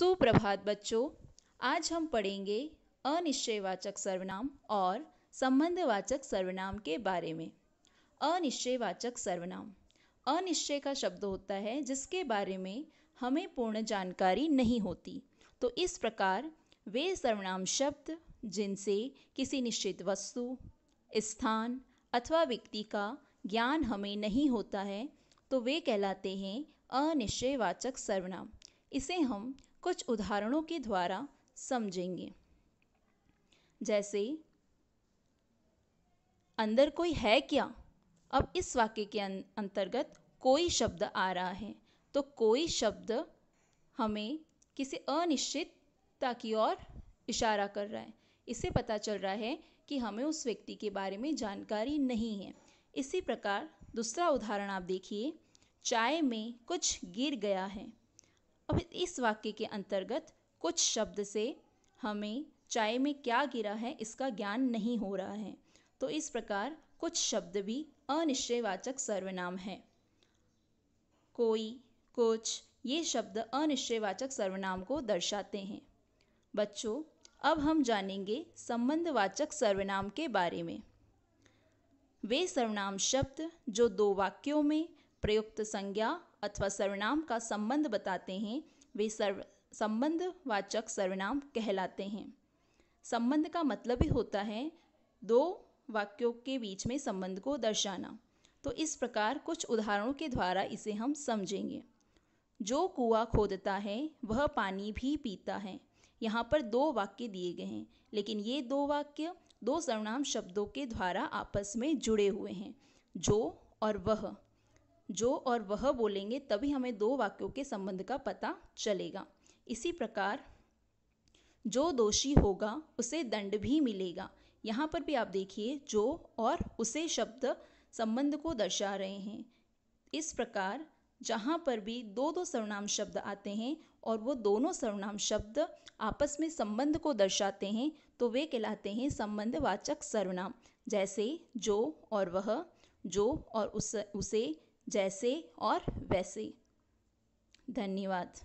सुप्रभात बच्चों आज हम पढ़ेंगे अनिश्चयवाचक सर्वनाम और संबंधवाचक सर्वनाम के बारे में अनिश्चयवाचक सर्वनाम अनिश्चय का शब्द होता है जिसके बारे में हमें पूर्ण जानकारी नहीं होती तो इस प्रकार वे सर्वनाम शब्द जिनसे किसी निश्चित वस्तु स्थान अथवा व्यक्ति का ज्ञान हमें नहीं होता है तो वे कहलाते हैं अनिश्चयवाचक सर्वनाम इसे हम कुछ उदाहरणों के द्वारा समझेंगे जैसे अंदर कोई है क्या अब इस वाक्य के अं-, अंतर्गत कोई शब्द आ रहा है तो कोई शब्द हमें किसी अनिश्चितता की ओर इशारा कर रहा है इससे पता चल रहा है कि हमें उस व्यक्ति के बारे में जानकारी नहीं है इसी प्रकार दूसरा उदाहरण आप देखिए चाय में कुछ गिर गया है अब इस वाक्य के अंतर्गत कुछ शब्द से हमें चाय में क्या गिरा है इसका ज्ञान नहीं हो रहा है तो इस प्रकार कुछ शब्द भी अनिश्चयवाचक सर्वनाम है कोई कुछ ये शब्द अनिश्चयवाचक सर्वनाम को दर्शाते हैं बच्चों अब हम जानेंगे संबंधवाचक सर्वनाम के बारे में वे सर्वनाम शब्द जो दो वाक्यों में प्रयुक्त संज्ञा अथवा सर्वनाम का संबंध बताते हैं वे सर्व संबंधवाचक सर्वनाम कहलाते हैं संबंध का मतलब ही होता है दो वाक्यों के बीच में संबंध को दर्शाना तो इस प्रकार कुछ उदाहरणों के द्वारा इसे हम समझेंगे जो कुआ खोदता है वह पानी भी पीता है यहाँ पर दो वाक्य दिए गए हैं लेकिन ये दो वाक्य दो सर्वनाम शब्दों के द्वारा आपस में जुड़े हुए हैं जो और वह जो और वह बोलेंगे तभी हमें दो वाक्यों के संबंध का पता चलेगा इसी प्रकार जो दोषी होगा उसे दंड भी मिलेगा यहाँ पर भी आप देखिए जो और उसे शब्द संबंध को दर्शा रहे हैं इस प्रकार जहाँ पर भी दो दो सर्वनाम शब्द आते हैं और वो दोनों सर्वनाम शब्द आपस में संबंध को दर्शाते हैं तो वे कहलाते हैं संबंधवाचक सर्वनाम जैसे जो और वह जो और उस उसे जैसे और वैसे धन्यवाद